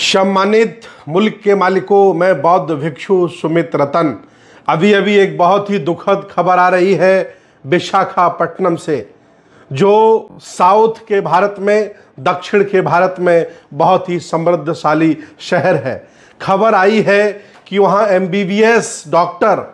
सम्मानित मुल्क के मालिकों मैं बौद्ध भिक्षु सुमित रतन अभी अभी एक बहुत ही दुखद खबर आ रही है विशाखापट्टनम से जो साउथ के भारत में दक्षिण के भारत में बहुत ही समृद्धशाली शहर है खबर आई है कि वहाँ एम डॉक्टर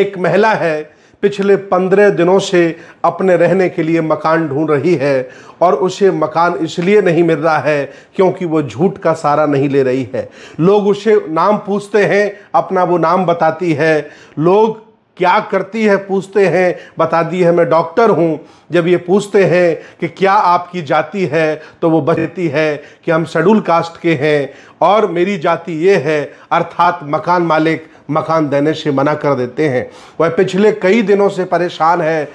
एक महिला है पिछले पंद्रह दिनों से अपने रहने के लिए मकान ढूंढ रही है और उसे मकान इसलिए नहीं मिल रहा है क्योंकि वो झूठ का सहारा नहीं ले रही है लोग उसे नाम पूछते हैं अपना वो नाम बताती है लोग क्या करती है पूछते हैं बता दी है मैं डॉक्टर हूँ जब ये पूछते हैं कि क्या आपकी जाति है तो वो बताती है कि हम शेड्यूल कास्ट के हैं और मेरी जाति ये है अर्थात मकान मालिक मकान देने से मना कर देते हैं वह पिछले कई दिनों से परेशान है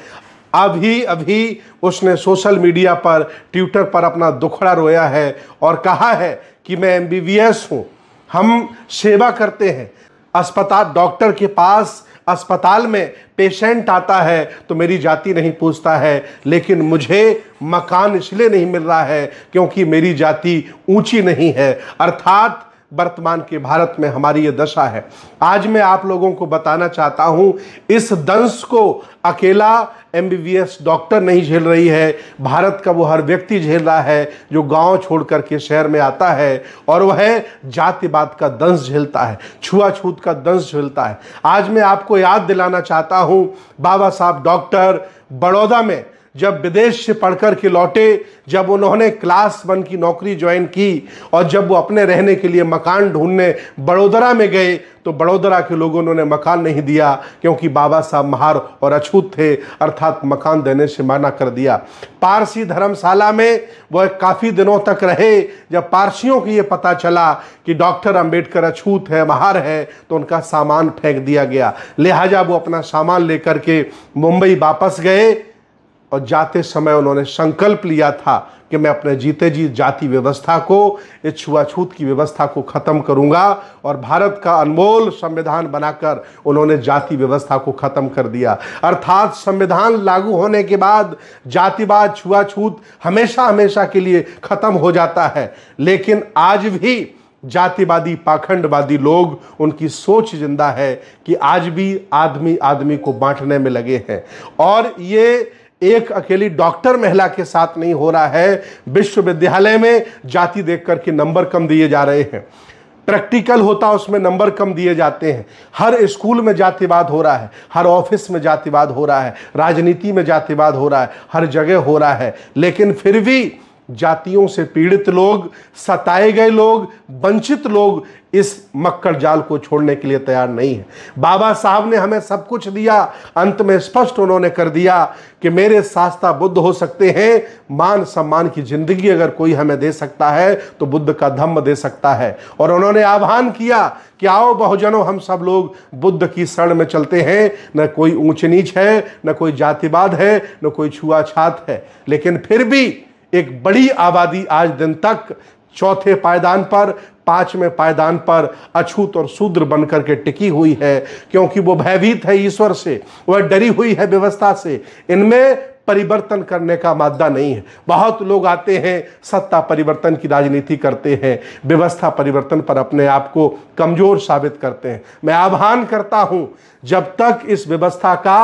अभी अभी उसने सोशल मीडिया पर ट्विटर पर अपना दुखड़ा रोया है और कहा है कि मैं एम बी हूँ हम सेवा करते हैं अस्पताल डॉक्टर के पास अस्पताल में पेशेंट आता है तो मेरी जाति नहीं पूछता है लेकिन मुझे मकान इसलिए नहीं मिल रहा है क्योंकि मेरी जाति ऊंची नहीं है अर्थात वर्तमान के भारत में हमारी ये दशा है आज मैं आप लोगों को बताना चाहता हूँ इस दंश को अकेला एम डॉक्टर नहीं झेल रही है भारत का वो हर व्यक्ति झेल रहा है जो गांव छोड़ के शहर में आता है और वह जातिवाद का दंश झेलता है छुआछूत का दंश झेलता है आज मैं आपको याद दिलाना चाहता हूँ बाबा साहब डॉक्टर बड़ौदा में जब विदेश से पढ़ कर के लौटे जब उन्होंने क्लास वन की नौकरी ज्वाइन की और जब वो अपने रहने के लिए मकान ढूंढने बड़ोदरा में गए तो बड़ोदरा के लोगों ने उन्हें मकान नहीं दिया क्योंकि बाबा साहब महार और अछूत थे अर्थात मकान देने से मना कर दिया पारसी धर्मशाला में वह काफ़ी दिनों तक रहे जब पारसियों को ये पता चला कि डॉक्टर अम्बेडकर अछूत है महार है तो उनका सामान फेंक दिया गया लिहाजा वो अपना सामान लेकर के मुंबई वापस गए और जाते समय उन्होंने संकल्प लिया था कि मैं अपने जीते जी जाति व्यवस्था को इस छुआछूत की व्यवस्था को ख़त्म करूंगा और भारत का अनमोल संविधान बनाकर उन्होंने जाति व्यवस्था को ख़त्म कर दिया अर्थात संविधान लागू होने के बाद जातिवाद छुआछूत हमेशा हमेशा के लिए ख़त्म हो जाता है लेकिन आज भी जातिवादी पाखंडवादी लोग उनकी सोच जिंदा है कि आज भी आदमी आदमी को बांटने में लगे हैं और ये एक अकेली डॉक्टर महिला के साथ नहीं हो रहा है विश्वविद्यालय में जाति देख करके नंबर कम दिए जा रहे हैं प्रैक्टिकल होता है उसमें नंबर कम दिए जाते हैं हर स्कूल में जातिवाद हो रहा है हर ऑफिस में जातिवाद हो रहा है राजनीति में जातिवाद हो रहा है हर जगह हो रहा है लेकिन फिर भी जातियों से पीड़ित लोग सताए गए लोग वंचित लोग इस मक्कर जाल को छोड़ने के लिए तैयार नहीं है बाबा साहब ने हमें सब कुछ दिया अंत में स्पष्ट उन्होंने कर दिया कि मेरे सास्ता बुद्ध हो सकते हैं मान सम्मान की जिंदगी अगर कोई हमें दे सकता है तो बुद्ध का धम्म दे सकता है और उन्होंने आह्वान किया कि आओ बहुजनों हम सब लोग बुद्ध की शरण में चलते हैं न कोई ऊंच नीच है न कोई जातिवाद है न कोई छुआछात है लेकिन फिर भी एक बड़ी आबादी आज दिन तक चौथे पायदान पर पांचवें पायदान पर अछूत और शूद्र बनकर के टिकी हुई है क्योंकि वो भयभीत है ईश्वर से वह डरी हुई है व्यवस्था से इनमें परिवर्तन करने का मादा नहीं है बहुत लोग आते हैं सत्ता परिवर्तन की राजनीति करते हैं व्यवस्था परिवर्तन पर अपने आप को कमजोर साबित करते हैं मैं आह्वान करता हूं जब तक इस व्यवस्था का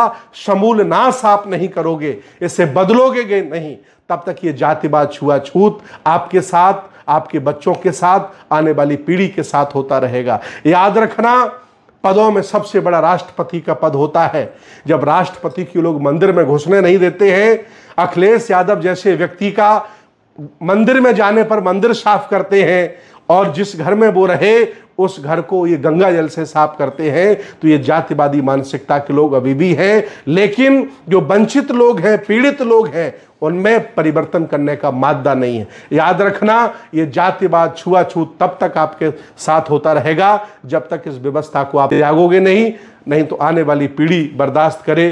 समूल ना आप नहीं करोगे इसे बदलोगे नहीं तब तक ये जातिवाद छुआछूत आपके साथ आपके बच्चों के साथ आने वाली पीढ़ी के साथ होता रहेगा याद रखना पदों में सबसे बड़ा राष्ट्रपति का पद होता है जब राष्ट्रपति की लोग मंदिर में घुसने नहीं देते हैं अखिलेश यादव जैसे व्यक्ति का मंदिर में जाने पर मंदिर साफ करते हैं और जिस घर में वो रहे उस घर को ये गंगा जल से साफ करते हैं तो ये जातिवादी मानसिकता के लोग अभी भी हैं लेकिन जो वंचित लोग हैं पीड़ित लोग हैं उनमें परिवर्तन करने का मादा नहीं है याद रखना ये जातिवाद छुआछूत तब तक आपके साथ होता रहेगा जब तक इस व्यवस्था को आप त्यागोगे नहीं नहीं तो आने वाली पीढ़ी बर्दाश्त करे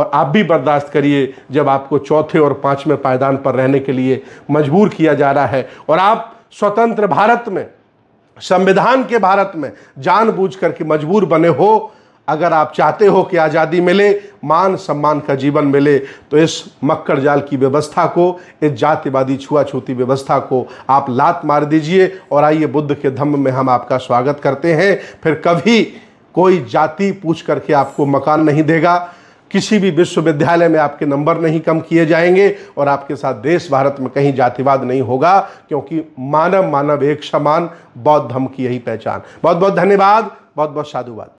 और आप भी बर्दाश्त करिए जब आपको चौथे और पाँचवें पायदान पर रहने के लिए मजबूर किया जा रहा है और आप स्वतंत्र भारत में संविधान के भारत में बूझ करके मजबूर बने हो अगर आप चाहते हो कि आज़ादी मिले मान सम्मान का जीवन मिले तो इस मक्कर जाल की व्यवस्था को इस जातिवादी छुआछूती व्यवस्था को आप लात मार दीजिए और आइए बुद्ध के धम्म में हम आपका स्वागत करते हैं फिर कभी कोई जाति पूछ करके आपको मकान नहीं देगा किसी भी विश्वविद्यालय में आपके नंबर नहीं कम किए जाएंगे और आपके साथ देश भारत में कहीं जातिवाद नहीं होगा क्योंकि मानव मानव एक समान बौद्ध धम की यही पहचान बहुत बहुत धन्यवाद बहुत बहुत साधुवाद